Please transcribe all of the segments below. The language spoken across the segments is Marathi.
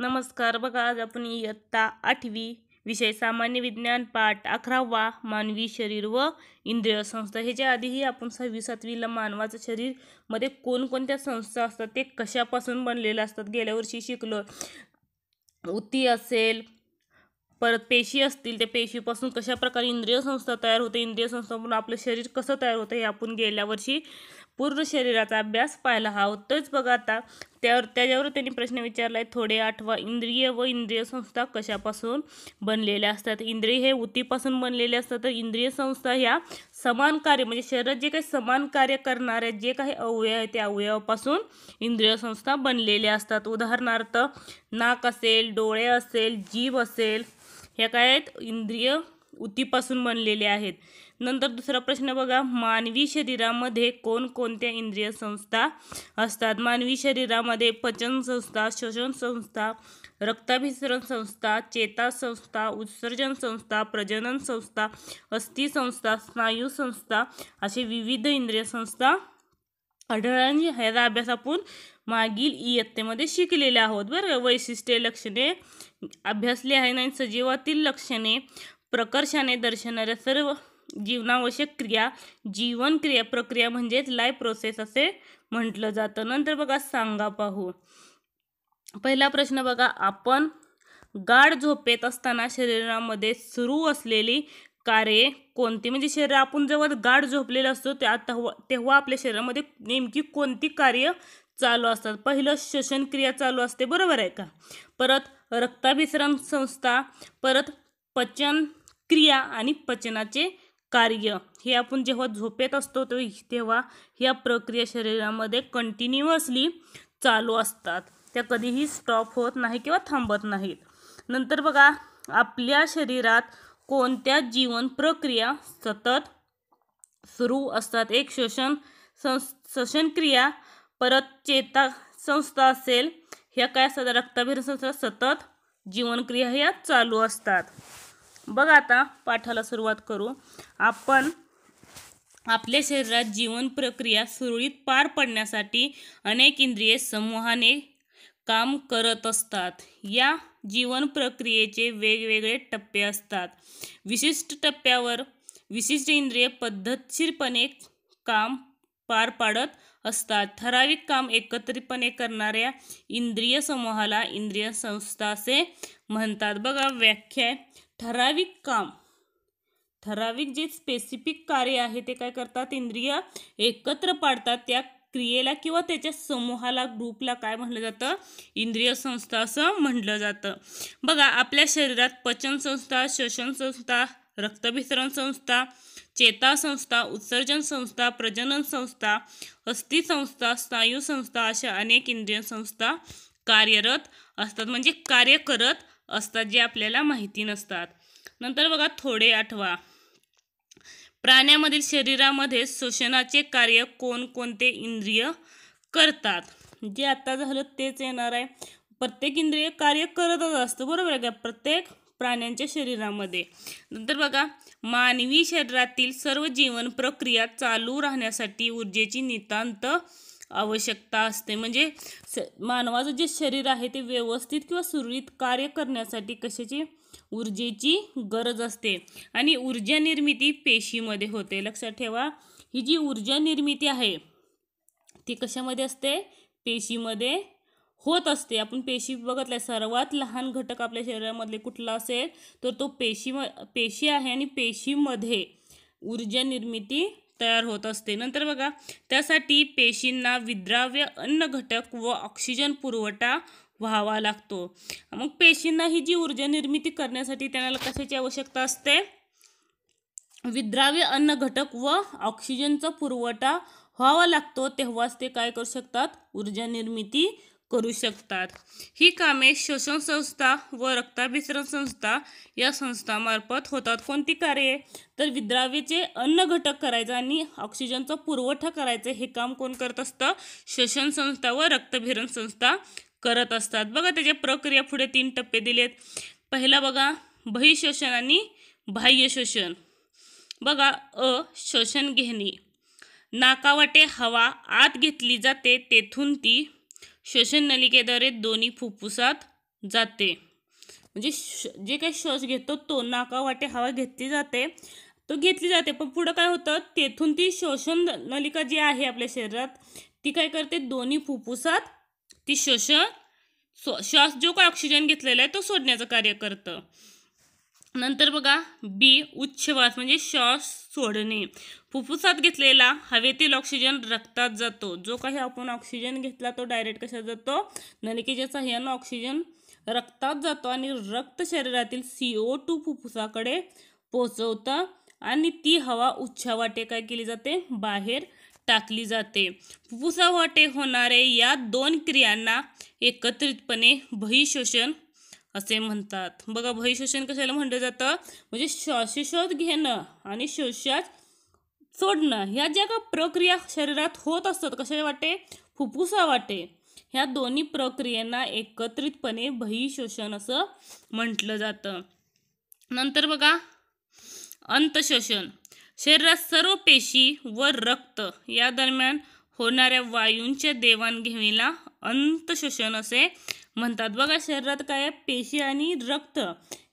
नमस्कार बघा आज आपण इयत्ता आठवी विषय सामान्य विज्ञान पाठ अकरावा मानवी शरीर व इंद्रिय संस्था ह्याच्या आधीही आपण सहावी सातवीला मानवाचं शरीर मध्ये कोणकोणत्या संस्था असतात ते कशापासून बनलेले असतात गेल्या वर्षी शिकलो उती असेल परत पेशी असतील त्या पेशीपासून कशाप्रकारे इंद्रिय संस्था तयार होते इंद्रिय संस्था म्हणून आपलं शरीर कसं तयार होतं हे आपण गेल्या वर्षी पूर्ण शरीराचा अभ्यास पाहायला हवा तोच बघा आता त्यावर त्याच्यावर त्यांनी प्रश्न विचारला आहे थोडे आठवा इंद्रिय व इंद्रिय संस्था कशापासून बनलेल्या असतात इंद्रिय हे उतीपासून बनलेले असतात तर इंद्रिय संस्था ह्या समान कार्य म्हणजे शरीरात जे काही समान कार्य करणारे जे काही अवयव आहे त्या अवयवापासून इंद्रिय संस्था बनलेल्या असतात उदाहरणार्थ नाक असेल डोळे असेल जीभ असेल ह्या काय आहेत इंद्रिय उतीपासून बनलेले आहेत नंतर दुसरा प्रश्न बघा मानवी शरीरामध्ये कोणकोणत्या इंद्रिय संस्था असतात मानवी शरीरामध्ये पचन संस्था श्वसन संस्था रक्ताभिसरण संस्था चेता संस्था उत्सर्जन संस्था प्रजनन संस्था अस्थि संस्था स्नायू संस्था असे विविध इंद्रिय संस्था आढळांनी ह्याचा अभ्यास आपण मागील इयत्तेमध्ये शिकलेले आहोत बरं वैशिष्ट्ये लक्षणे अभ्यासली आहे आणि सजीवातील लक्षणे प्रकर्षाने दर्शणाऱ्या सर्व जीवनावश्यक क्रिया जीवन क्रिया प्रक्रिया म्हणजेच लाईफ प्रोसेस असे म्हटलं जातं नंतर बघा सांगा पाहू पहिला प्रश्न बघा आपण गाढ झोपेत असताना शरीरामध्ये सुरू असलेली कार्ये कोणती म्हणजे शरीर आपण जेव्हा गाढ झोपलेलं असतो त्या तेव्हा तेव्हा आपल्या शरीरामध्ये नेमकी कोणती कार्य चालू असतात पहिलं श्वसन क्रिया चालू असते बरोबर आहे का परत रक्ताभिसरण संस्था परत पचन क्रिया आणि पचनाचे कार्य हे आपण जेव्हा झोपेत असतो तेव्हा ह्या प्रक्रिया शरीरामध्ये कंटिन्युअसली चालू असतात त्या कधीही स्टॉप होत नाही किंवा थांबत नाहीत नंतर बघा आपल्या शरीरात कोणत्या जीवन प्रक्रिया सतत सुरू असतात एक श्वसन संस श्वसनक्रिया परत चेता संस्था असेल ह्या काय असतात रक्ताभिर संस्था सतत जीवनक्रिया ह्या चालू असतात बघ आता पाठाला सुरुवात करू आपण आपल्या शरीरात जीवन प्रक्रिया सुरळीत पार पडण्यासाठी अनेक इंद्रिय समूहाने काम करत असतात या जीवन प्रक्रियेचे वेगवेगळे टप्पे असतात विशिष्ट टप्प्यावर विशिष्ट इंद्रिय पद्धतशीरपणे काम पार पाडत असतात ठराविक काम एकत्रितपणे करणाऱ्या इंद्रिय समूहाला इंद्रिय संस्था असे म्हणतात बघा व्याख्या ठराविक काम ठराविक जे स्पेसिफिक कार्य आहे ते काय करतात इंद्रिय एकत्र पाडतात त्या क्रियेला किंवा त्याच्या समूहाला ग्रुपला काय म्हटलं जातं इंद्रिय संस्था असं म्हटलं जातं बघा आपल्या शरीरात पचन संस्था श्वसन संस्था रक्तभिसरण संस्था चेता संस्था उत्सर्जन संस्था प्रजनन संस्था अस्थि संस्था स्नायू संस्था अशा अनेक इंद्रिय संस्था कार्यरत असतात म्हणजे कार्य करत असतात जे आपल्याला माहिती नसतात नंतर बघा थोडे आठवा प्राण्यामधील शरीरामध्ये शोषणाचे कार्य कोणकोणते इंद्रिय करतात जे आता झालं तेच येणार आहे प्रत्येक इंद्रिय कार्य करतच असतं बरोबर आहे का प्रत्येक प्राण्यांच्या शरीरामध्ये नंतर बघा मानवी शरीरातील सर्व जीवन प्रक्रिया चालू राहण्यासाठी ऊर्जेची नितांत आवश्यकता असते म्हणजे स मानवाचं जे शरीर आहे ते व्यवस्थित किंवा सुरळीत कार्य करण्यासाठी कशाची ऊर्जेची गरज असते आणि ऊर्जा निर्मिती पेशीमध्ये होते लक्षात ठेवा ही जी ऊर्जा निर्मिती आहे ती कशामध्ये असते पेशीमध्ये होत असते आपण पेशी बघितल्या सर्वात लहान घटक आपल्या शरीरामधले कुठला असेल तर तो पेशी पेशी आहे आणि पेशीमध्ये ऊर्जा निर्मिती तयार होत असते नंतर बघा त्यासाठी पेशींना विद्राव्य अन्न घटक व ऑक्सिजन पुरवठा व्हावा लागतो मग पेशींना ही जी ऊर्जा निर्मिती करण्यासाठी त्यांना कशाची आवश्यकता असते विद्राव्य अन्न घटक व ऑक्सिजनचा पुरवठा व्हावा लागतो तेव्हाच ते काय करू शकतात ऊर्जा निर्मिती करू शकतात ही कामे श्वसन संस्था व रक्ताभिसरण संस्था या संस्थामार्फत होतात कोणती कार्ये तर विद्राव्याचे अन्न घटक करायचं आणि ऑक्सिजनचा पुरवठा करायचं हे काम कोण करत असतं श्वसन संस्था व रक्तभिरण संस्था करत असतात बघा त्याच्या प्रक्रिया पुढे तीन टप्पे दिलेत पहिला बघा बहिशोषण आणि बाह्य शोषण बघा अ शोषण घेणे नाकावाटे हवा आत घेतली जाते तेथून ती श्वसन नलिकेद्वारे दोन्ही फुफ्फुसात जाते म्हणजे श जे काय श्वास घेतो तो नाकावाटे हवा घेतली जाते तो घेतली जाते पण पुढं काय होतं तेथून ती श्वसन नलिका जी आहे आपल्या शरीरात ती काय करते दोन्ही फुफ्फुसात ती श्वसन श्वास जो काय ऑक्सिजन घेतलेला आहे तो सोडण्याचं कार्य करतं नंतर बघा बी उच्छवास म्हणजे श्वास सोडणे फुफ्फुसात घेतलेला हवेतील ऑक्सिजन रक्तात जातो जो काही आपण ऑक्सिजन घेतला तो डायरेक्ट कशा जातो नलिकेच्या सहाय्यानं ऑक्सिजन रक्तात जातो आणि रक्त शरीरातील सी ओ टू फुफ्फुसाकडे पोचवतं आणि ती हवा उच्छा वाटे काय केली जाते बाहेर टाकली जाते फुफ्फुसा वाटे होणारे या दोन क्रियांना एकत्रितपणे बहिशोषण असे म्हणतात बघा बहिशोषण कशाला म्हणलं जातं म्हणजे श्वासोश्वास घेणं आणि शोषात सोडणं ह्या ज्या का प्रक्रिया शरीरात होत असतात कसे वाटे फुफ्फुसा वाटे ह्या दोन्ही प्रक्रियांना एकत्रितपणे शोषण असं म्हटलं जातं नंतर बघा अंतशोषण शरीरात सर्व पेशी व रक्त या दरम्यान होणाऱ्या वायूंच्या देवाणघेवीला अंतशोषण असे म्हणतात बघा शरीरात काय पेशी आणि रक्त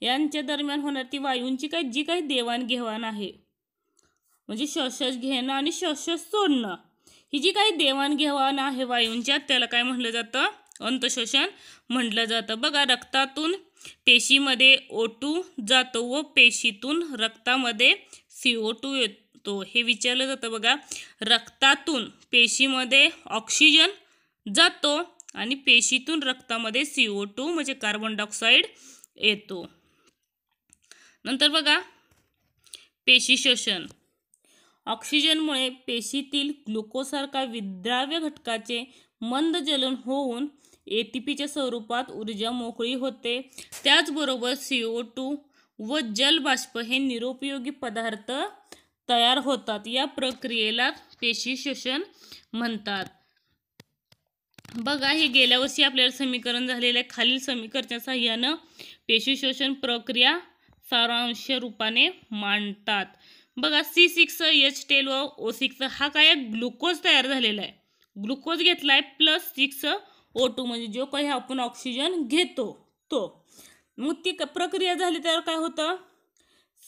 यांच्या दरम्यान होणारी ती वायूंची काय जी काही देवाणघेवाण आहे म्हणजे शशस घेणं आणि शशस सोडणं ही जी काही देवाणघेवाण आहे वायूंच्यात त्याला काय म्हटलं जातं अंतशोषण म्हटलं जातं बघा रक्तातून पेशीमध्ये ओटू जातो व पेशीतून रक्तामध्ये सी ओ टू येतो हे विचारलं जातं बघा रक्तातून पेशीमध्ये ऑक्सिजन जातो आणि पेशीतून रक्तामध्ये सी ओ टू म्हणजे कार्बन डायऑक्साईड येतो नंतर बघा पेशी शोषण ऑक्सिजनमुळे पेशीतील ग्लुकोसारखा विद्राव्य घटकाचे मंद जलन होऊन ए टी पीच्या स्वरूपात ऊर्जा मोकळी होते त्याचबरोबर सी ओ टू व जलबाष्प हे निरुपयोगी पदार्थ तयार होतात या प्रक्रियेला पेशी शोषण म्हणतात बघा हे गेल्या वर्षी आपल्याला समीकरण झालेलं आहे खालील समीकरणाच्या सहाय्यानं पेशी शोषण प्रक्रिया सारांश रूपाने मांडतात बघा सी सिक्स एच टेल व ओ सिक्स हा काय ग्लुकोज तयार झालेला आहे ग्लुकोज घेतला आहे प्लस सिक्स ओ टू म्हणजे जो काही आपण ऑक्सिजन घेतो तो मग ती प्रक्रिया झाली तर काय होतं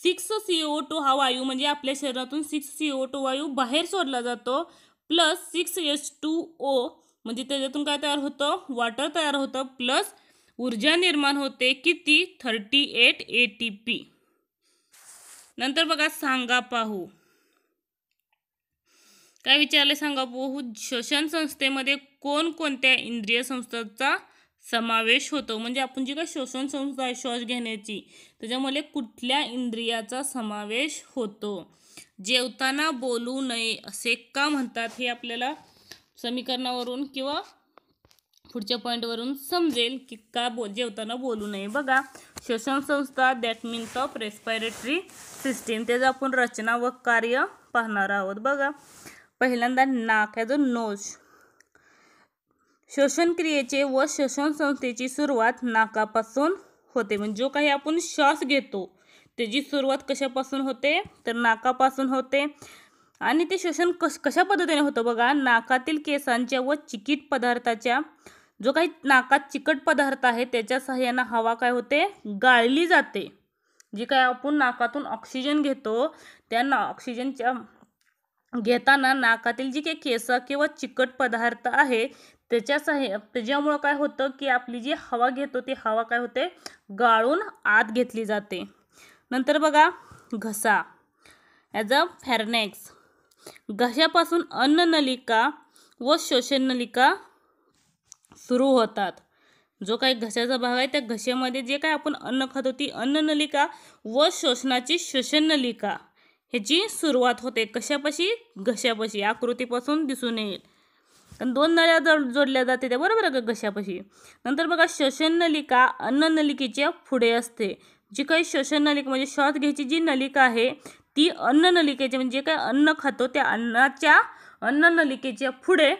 सिक्स सी ओ टू हा वायू म्हणजे आपल्या शरीरातून सिक्स सी ओ टू वायू बाहेर सोडला जातो plus six H two O म्हणजे त्याच्यातून काय तयार होतं वॉटर तयार होतं प्लस ऊर्जा निर्माण होते किती thirty eight A T P नंतर बघा सांगा पाहू काय विचारले सांगा पाहू श्वसन संस्थेमध्ये कोणकोणत्या इंद्रिय संस्थांचा समावेश होतो म्हणजे आपण जी काय श्वसन संस्था आहे श्वास घेण्याची त्याच्यामध्ये कुठल्या इंद्रियाचा समावेश होतो जेवताना बोलू नये असे का म्हणतात हे आपल्याला समीकरणावरून किंवा पुढच्या पॉईंटवरून समजेल की का बो जेवताना बोलू नये बघा श्वसन संस्था that means of respiratory system त्याचं आपण रचना व कार्य पाहणार आहोत बघा पहिल्यांदा नाक जो नोज श्वसन क्रियेचे व श्वसन संस्थेची सुरुवात नाकापासून होते म्हणजे जो काही आपण श्वास घेतो त्याची सुरुवात कशापासून होते तर नाकापासून होते आणि ते श्वसन कश कशा पद्धतीने होतं बघा नाकातील केसांच्या व चिकीट पदार्थाच्या जो काही नाकात चिकट पदार्थ आहे त्याच्या सहाय्यानं हवा काय होते गाळली जाते जी काय आपण नाकातून ऑक्सिजन घेतो त्या ना ऑक्सिजनच्या घेताना नाकातील जी काही केस किंवा चिकट पदार्थ आहे त्याच्या सहाय्य त्याच्यामुळं काय होतं की आपली जी हवा घेतो ती हवा काय होते गाळून आत घेतली जाते नंतर बघा घसा ॲज अ फॅरनेक्स घशापासून अन्न नलिका व शोषण नलिका सुरू होतात जो काही घशाचा भाग आहे त्या घशामध्ये जे काय आपण अन्न खातो ती अन्ननलिका व शोषणाची श्वसन नलिका ह्याची सुरुवात होते कशापाशी घशापाशी आकृतीपासून दिसून येईल कारण दोन नळ्या जर जोडल्या जाते त्या बरोबर का घशापाशी नंतर बघा श्वसन नलिका अन्ननलिकेच्या पुढे असते जी काही श्वसन नलिका म्हणजे श्वास घ्यायची जी नलिका आहे ती अन्ननलिकेच्या म्हणजे जे काही अन्न खातो त्या अन्नाच्या अन्ननलिकेच्या पुढे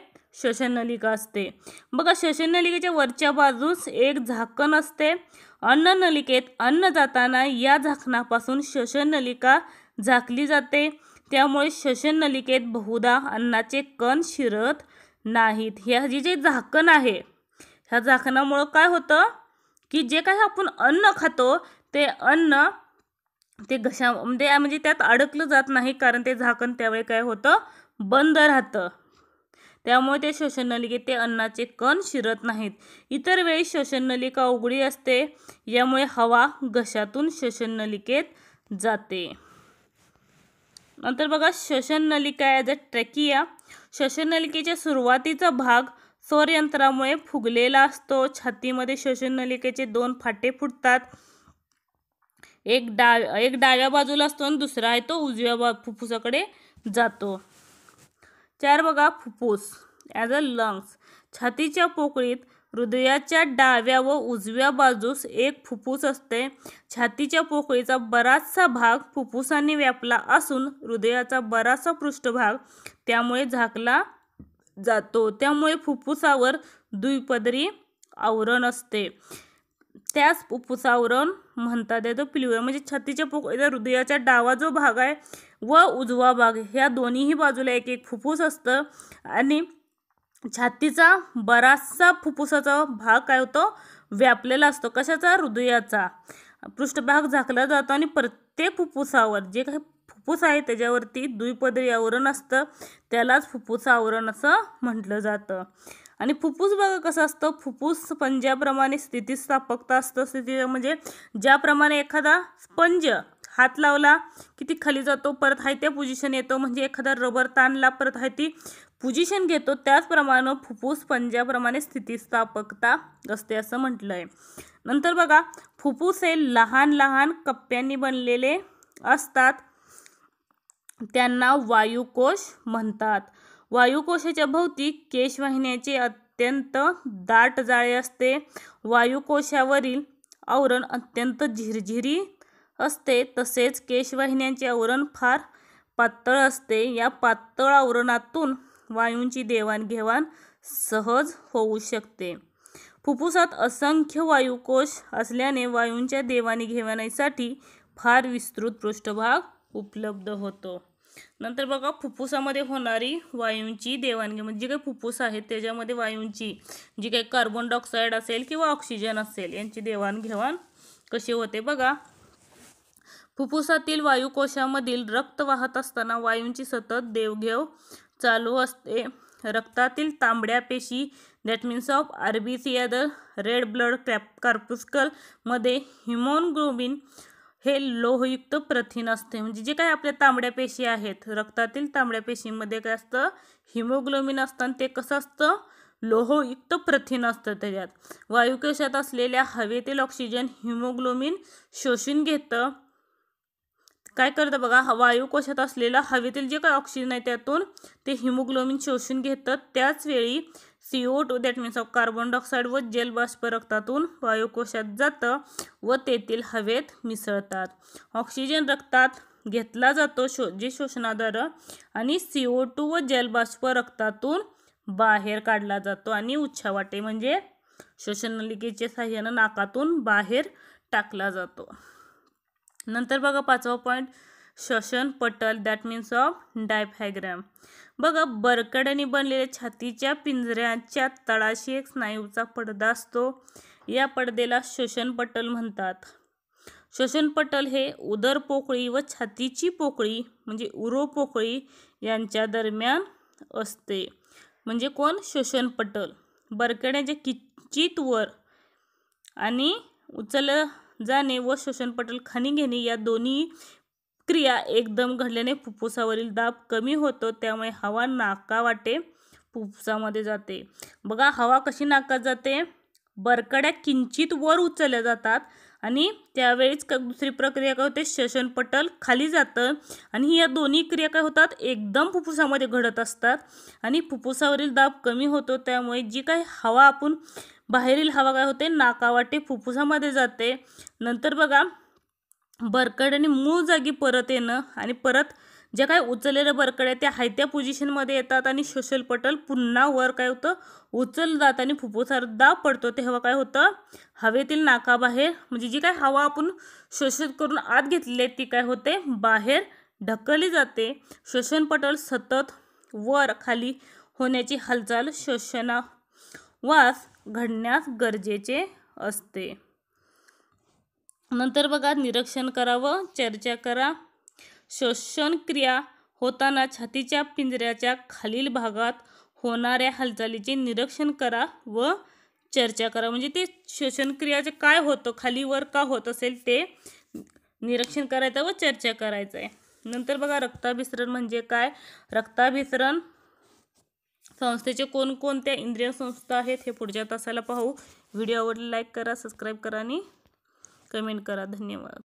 नलिका असते बघा नलिकेच्या वरच्या बाजूस एक झाकण असते अन्न नलिकेत अन्न जाताना या झाकणापासून नलिका झाकली जाते त्यामुळे नलिकेत बहुधा अन्नाचे कण शिरत नाहीत ह्या जी जे झाकण आहे ह्या झाकणामुळं काय होतं की जे काही आपण अन्न खातो ते अन्न ते घशा म्हणजे म्हणजे त्यात अडकलं जात नाही कारण ते झाकण त्यावेळी काय होतं बंद राहतं त्यामुळे ते श्वसननलिकेत ते अन्नाचे कण शिरत नाहीत इतर वेळी श्वसननलिका उघडी असते यामुळे हवा घशातून श्वसननलिकेत जाते नंतर बघा श्वसननलिका ॲज अ ट्रेकिया श्वसननलिकेच्या सुरुवातीचा भाग स्वरयंत्रामुळे फुगलेला असतो छातीमध्ये श्वसननलिकेचे दोन फाटे फुटतात एक डाव एक डाव्या बाजूला असतो आणि दुसरा आहे तो उजव्या बा फुफ्फुसाकडे जातो चार बघा फुफ्फुस ॲज अ लंग्स छातीच्या पोकळीत हृदयाच्या डाव्या व उजव्या बाजूस एक फुफ्फुस असते छातीच्या पोकळीचा बराचसा भाग फुफ्फुसाने व्यापला असून हृदयाचा बराचसा पृष्ठभाग त्यामुळे झाकला जातो त्यामुळे फुफ्फुसावर द्विपदरी आवरण असते त्यास फुफ्फुसावरण म्हणतात येतो पिलुया म्हणजे छातीच्या पोकळीचा हृदयाचा डावा जो भाग आहे व उजवा भाग ह्या दोन्हीही बाजूला एक एक फुफ्फुस असतं आणि छातीचा बराचसा फुफ्फुसाचा भाग काय होतो व्यापलेला असतो कशाचा हृदयाचा पृष्ठभाग झाकला जातो आणि प्रत्येक फुफ्फुसावर जे काही फुफ्फुस आहे त्याच्यावरती द्विपदरी आवरण असतं त्यालाच फुफ्फुस आवरण असं म्हटलं जातं आणि फुफ्फुस भाग कसं असतं फुफ्फुस स्पंजाप्रमाणे स्थितीस्थापकता असतं स्थिती म्हणजे ज्याप्रमाणे एखादा स्पंज हात लावला की ती खाली जातो परत आहे त्या पोझिशन येतो म्हणजे एखादा रबर ताणला परत हायती ती पोझिशन घेतो त्याचप्रमाणे फुफ्फुस पंजाप्रमाणे स्थितीस्थापकता असते असं म्हटलं आहे नंतर बघा फुफ्फुस हे लहान लहान कप्प्यांनी बनलेले असतात त्यांना वायुकोश म्हणतात वायुकोशाच्या भोवती केशवाहिन्याचे अत्यंत दाट जाळे असते वायुकोशावरील आवरण अत्यंत झिरझिरी असते तसेच केशवाहिन्यांचे आवरण फार पातळ असते या पातळ आवरणातून वायूंची देवाणघेवाण सहज होऊ शकते फुफ्फुसात असंख्य वायुकोश असल्याने वायूंच्या देवाणघेवाणीसाठी फार विस्तृत पृष्ठभाग उपलब्ध होतो नंतर बघा फुफ्फुसामध्ये होणारी वायूंची देवाणघे म्हणजे जी काही फुफ्फुस आहेत त्याच्यामध्ये वायूंची जी काही कार्बन डायऑक्साईड असेल किंवा ऑक्सिजन असेल यांची देवाणघेवाण कशी होते बघा फुफ्फुसातील वायुकोशामधील रक्त वाहत असताना वायूंची सतत देवघेव चालू असते रक्तातील तांबड्या पेशी that means of R B C other red blood कॅप कार्पुस्कलमध्ये हिमोनग्लोबिन हे लोहयुक्त प्रथिन असते म्हणजे जे काही आपल्या तांबड्या पेशी आहेत रक्तातील तांबड्या पेशीमध्ये काय असतं हिमोग्लोबिन असतं आणि ते कसं असतं लोहयुक्त प्रथिन असतं त्याच्यात वायुकोशात असलेल्या हवेतील ऑक्सिजन हिमोग्लोबिन शोषून घेतं काय करतं बघा हवा असलेलं हवेतील जे काय ऑक्सिजन आहे त्यातून ते हिमोग्लोबिन शोषून घेतात त्याच वेळी C O two that means of carbon dioxide व जेल बाष्प रक्तातून वायुकोशात जातं व तेथील हवेत मिसळतात ऑक्सिजन रक्तात घेतला जातो शो जे शोषणाद्वारे आणि सी ओ टू व जलबाष्प रक्तातून बाहेर काढला जातो आणि उच्छावाटे म्हणजे नलिकेच्या साह्यानं नाकातून बाहेर टाकला जातो नंतर बघा पाचवा पॉईंट श्वसन पटल दॅट मीन्स ऑफ डायफॅग्रॅम बघा बरकड्याने बनलेल्या छातीच्या पिंजऱ्याच्या तळाशी एक स्नायूचा पडदा असतो या पडदेला श्वसन पटल म्हणतात श्वसन पटल हे उदर पोकळी व छातीची पोकळी म्हणजे उरो पोकळी यांच्या दरम्यान असते म्हणजे कोण श्वसन पटल बरकड्याच्या किचित वर आणि उचल जाणे व श्वसनपटल खाणी घेणे या दोन्ही क्रिया एकदम घडल्याने फुफ्फुसावरील दाब कमी होतो त्यामुळे हवा नाका वाटे फुफ्फुसामध्ये जाते बघा हवा कशी नाका जाते बरकड्या किंचित वर उचलल्या जातात आणि त्यावेळीच क दुसरी प्रक्रिया काय होते श्वसनपटल खाली जातं आणि या दोन्ही क्रिया काय होतात एकदम फुफ्फुसामध्ये घडत असतात आणि फुफ्फुसावरील दाब कमी होतो त्यामुळे जी काही हवा आपण बाहेरील हवा काय होते नाकावाटे फुफ्फुसामध्ये जाते नंतर बघा बरकड आणि मूळ जागी परत येणं आणि परत जे काय उचललेलं बरकड्या त्या हायत्या पोझिशनमध्ये येतात आणि सोशल पटल पुन्हा वर काय होतं उचल जात आणि फुफ्फुसारदा दाब पडतो तेव्हा काय होतं हवेतील नाकाबाहेर म्हणजे जी काय हवा आपण शोषित करून आत घेतलेली आहे ती काय होते बाहेर ढकलली जाते पटल सतत वर खाली होण्याची हालचाल शोषणा वास घडण्यास गरजेचे असते नंतर बघा निरीक्षण करावं चर्चा करा श्वसनक्रिया होताना छातीच्या पिंजऱ्याच्या खालील भागात होणाऱ्या हालचालीचे निरीक्षण करा व चर्चा करा म्हणजे ते श्वसनक्रियाचं काय होतं वर का होत असेल ते निरीक्षण करायचं व चर्चा करायचं आहे नंतर बघा रक्ताभिसरण म्हणजे काय रक्ताभिसरण संस्थेचे कोणकोणत्या इंद्रिय संस्था आहेत हे पुढच्या तासाला पाहू व्हिडिओ आवडले लाईक करा सबस्क्राईब करा आणि कमेंट करा धन्यवाद